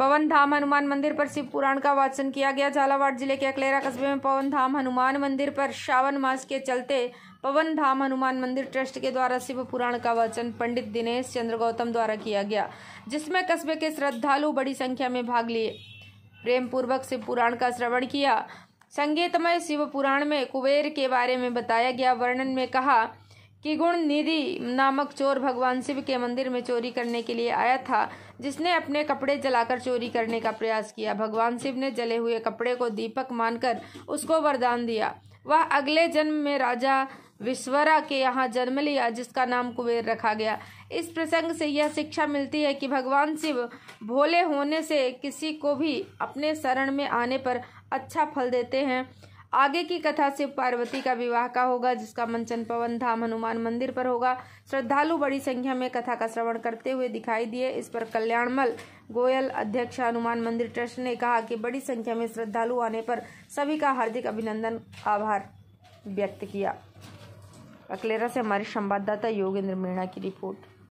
पवन धाम हनुमान मंदिर पर शिव पुराण का वाचन किया गया झालावाड़ जिले के अकलेरा कस्बे में पवन धाम हनुमान मंदिर पर श्रावण मास के चलते पवन धाम हनुमान मंदिर ट्रस्ट के द्वारा शिव पुराण का वाचन पंडित दिनेश चंद्र गौतम द्वारा किया गया जिसमें कस्बे के श्रद्धालु बड़ी संख्या में भाग लिए प्रेम पूर्वक शिव पुराण का श्रवण किया संगीतमय शिव पुराण में कुबेर के बारे में बताया गया वर्णन में कहा कि गुण निधि नामक चोर भगवान शिव के मंदिर में चोरी करने के लिए आया था जिसने अपने कपड़े जलाकर चोरी करने का प्रयास किया भगवान शिव ने जले हुए कपड़े को दीपक मानकर उसको वरदान दिया वह अगले जन्म में राजा विश्वरा के यहाँ जन्म लिया जिसका नाम कुबेर रखा गया इस प्रसंग से यह शिक्षा मिलती है कि भगवान शिव भोले होने से किसी को भी अपने शरण में आने पर अच्छा फल देते हैं आगे की कथा शिव पार्वती का विवाह का होगा जिसका मंचन पवन धाम हनुमान मंदिर पर होगा श्रद्धालु बड़ी संख्या में कथा का श्रवण करते हुए दिखाई दिए इस पर कल्याणमल गोयल अध्यक्ष हनुमान मंदिर ट्रस्ट ने कहा कि बड़ी संख्या में श्रद्धालु आने पर सभी का हार्दिक अभिनंदन आभार व्यक्त किया अकलेरा से हमारे संवाददाता योगेंद्र मीणा की रिपोर्ट